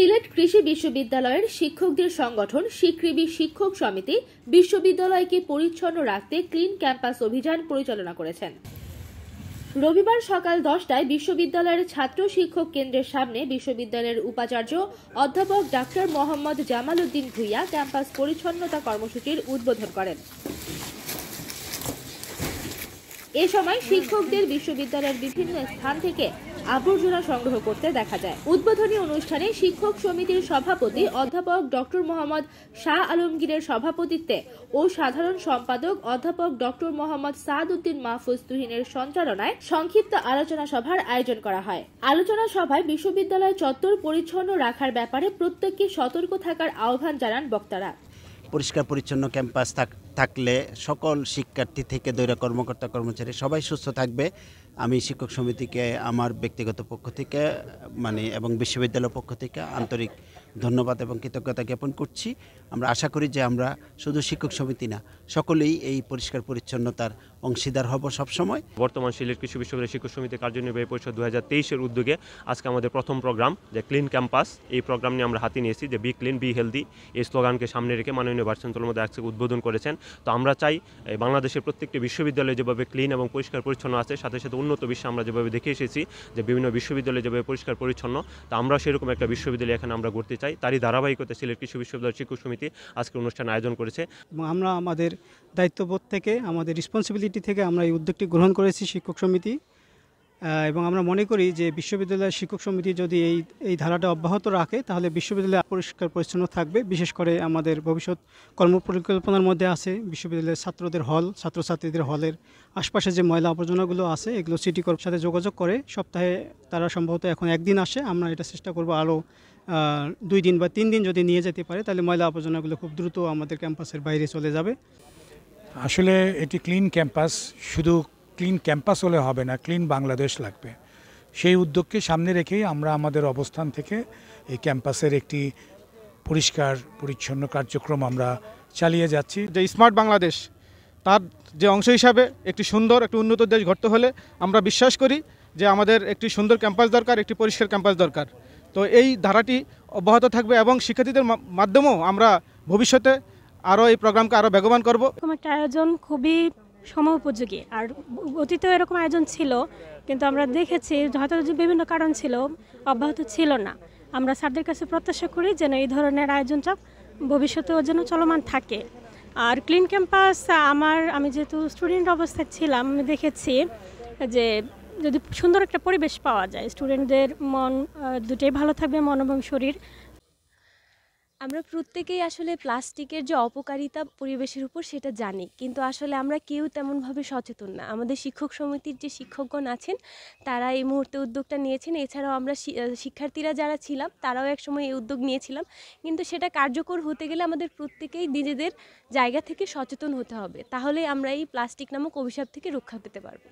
সিলেট কৃষি বিশ্ববিদ্যালয়ের শিক্ষকদের সংগঠন শিকৃবি শিক্ষক সমিতি বিশ্ববিদ্যালয়কে পরিচ্ছন্ন রাখতে ক্লিন ক্যাম্পাস অভিযান পরিচালনা করেছেন রবিবার সকাল দশটায় বিশ্ববিদ্যালয়ের ছাত্র শিক্ষক কেন্দ্রের সামনে বিশ্ববিদ্যালয়ের উপাচার্য অধ্যাপক ডাক্তার মোহাম্মদ জামাল উদ্দিন ভুইয়া ক্যাম্পাস পরিচ্ছন্নতা কর্মসূচির উদ্বোধন করেন এ সময় শিক্ষকদের বিশ্ববিদ্যালয়ের বিভিন্ন স্থান থেকে আবর্জনা সংগ্রহ করতে দেখা যায় উদ্বোধনী অনুষ্ঠানে শিক্ষক সমিতির সভাপতি অধ্যাপক ডক্টর মোহাম্মদ শাহ আলমগীরের সভাপতিত্বে ও সাধারণ সম্পাদক অধ্যাপক ডক্টর মোহাম্মদ সাদউদ্দিন মাহফুজ তুহিনের সঞ্চালনায় সংক্ষিপ্ত আলোচনা সভার আয়োজন করা হয় আলোচনা সভায় বিশ্ববিদ্যালয় চত্বর পরিচ্ছন্ন রাখার ব্যাপারে প্রত্যেককে সতর্ক থাকার আহ্বান জানান বক্তারা পরিষ্কার পরিচ্ছন্ন ক্যাম্পাস থাকলে সকল শিক্ষার্থী থেকে দৈরা কর্মকর্তা কর্মচারী সবাই সুস্থ থাকবে আমি শিক্ষক সমিতিকে আমার ব্যক্তিগত পক্ষ থেকে মানে এবং বিশ্ববিদ্যালয় পক্ষ থেকে আন্তরিক ধন্যবাদ এবং কৃতজ্ঞতা জ্ঞাপন করছি আমরা আশা করি যে আমরা শুধু শিক্ষক সমিতি না সকলেই এই পরিষ্কার পরিচ্ছন্নতার অংশীদার হব সবসময় বর্তমান সিলেট কৃষি বিশ্ববিদ্যালয় শিক্ষক সমিতির কার্যনির্বাহী পরিষদ দু হাজার উদ্যোগে আজকে আমাদের প্রথম প্রোগ্রাম যে ক্লিন ক্যাম্পাস এই প্রোগ্রাম নিয়ে আমরা হাতে নিয়েছি যে বি ক্লিন বি হেলদি এই স্লোগানকে সামনে রেখে মাননীয় ভার্সেন্টল মধ্যে আজকে উদ্বোধন করেছেন তো আমরা চাই বাংলাদেশের প্রত্যেকটি বিশ্ববিদ্যালয়ে যেভাবে ক্লিন এবং পরিষ্কার পরিচ্ছন্ন আছে সাথে সাথে উন্নত বিশ্বে আমরা যেভাবে দেখে এসেছি যে বিভিন্ন বিশ্ববিদ্যালয়ে যেভাবে পরিষ্কার পরিচ্ছন্ন তা আমরা সেরকম একটা বিশ্ববিদ্যালয় এখানে আমরা গড়তে চাই তারই ধারাবাহিকতা সিলেট কৃষি বিশ্ববিদ্যালয় শিক্ষক সমিতি আজকে অনুষ্ঠান আয়োজন করেছে এবং আমরা আমাদের দায়িত্ববোধ থেকে আমাদের রেসপন্সিবিলিটি থেকে আমরা এই উদ্যোগটি গ্রহণ করেছি শিক্ষক সমিতি এবং আমরা মনে করি যে বিশ্ববিদ্যালয়ের শিক্ষক সমিতি যদি এই এই ধারাটা অব্যাহত রাখে তাহলে বিশ্ববিদ্যালয় পরিষ্কার পরিচ্ছন্ন থাকবে বিশেষ করে আমাদের ভবিষ্যৎ কর্মপরিকল্পনার মধ্যে আছে বিশ্ববিদ্যালয়ের ছাত্রদের হল ছাত্রছাত্রীদের হলের আশপাশে যে ময়লা আবর্জনাগুলো আছে এগুলো সিটি কর্পোর সাথে যোগাযোগ করে সপ্তাহে তারা সম্ভবত এখন একদিন আসে আমরা এটা চেষ্টা করব আরও দুই দিন বা তিন দিন যদি নিয়ে যেতে পারে তাহলে ময়লা আবর্জনাগুলো খুব দ্রুত আমাদের ক্যাম্পাসের বাইরে চলে যাবে আসলে এটি ক্লিন ক্যাম্পাস শুধু ক্লিন ক্যাম্পাস হলে হবে না ক্লিন বাংলাদেশ লাগবে সেই উদ্যোগকে সামনে রেখেই আমরা আমাদের অবস্থান থেকে এই ক্যাম্পাসের একটি পরিষ্কার পরিচ্ছন্ন কার্যক্রম আমরা চালিয়ে যাচ্ছি যে স্মার্ট বাংলাদেশ তার যে অংশ হিসাবে একটি সুন্দর একটি উন্নত দেশ ঘটতে হলে আমরা বিশ্বাস করি যে আমাদের একটি সুন্দর ক্যাম্পাস দরকার একটি পরিষ্কার ক্যাম্পাস দরকার তো এই ধারাটি অব্যাহত থাকবে এবং শিক্ষার্থীদের মাধ্যমেও আমরা ভবিষ্যতে আরও এই প্রোগ্রামকে আরও বেগবান করবো একটা আয়োজন খুবই সময়োপযোগী আর অতীতেও এরকম আয়োজন ছিল কিন্তু আমরা দেখেছি হয়তো বিভিন্ন কারণ ছিল অব্যাহত ছিল না আমরা স্যারদের কাছে প্রত্যাশা করি যেন এই ধরনের আয়োজনটা ভবিষ্যতেও যেন চলমান থাকে আর ক্লিন ক্যাম্পাস আমার আমি যেহেতু স্টুডেন্ট অবস্থায় ছিলাম আমি দেখেছি যে যদি সুন্দর একটা পরিবেশ পাওয়া যায় স্টুডেন্টদের মন দুটোই ভালো থাকবে মন এবং শরীর আমরা প্রত্যেকেই আসলে প্লাস্টিকের যে অপকারিতা পরিবেশের উপর সেটা জানি কিন্তু আসলে আমরা কেউ তেমনভাবে সচেতন না আমাদের শিক্ষক সমিতির যে শিক্ষকগণ আছেন তারা এই মুহূর্তে উদ্যোগটা নিয়েছেন এছাড়াও আমরা শিক্ষার্থীরা যারা ছিলাম তারাও একসময় এই উদ্যোগ নিয়েছিলাম কিন্তু সেটা কার্যকর হতে গেলে আমাদের প্রত্যেকেই নিজেদের জায়গা থেকে সচেতন হতে হবে তাহলে আমরা এই প্লাস্টিক নামক অভিশাপ থেকে রক্ষা পেতে পারবো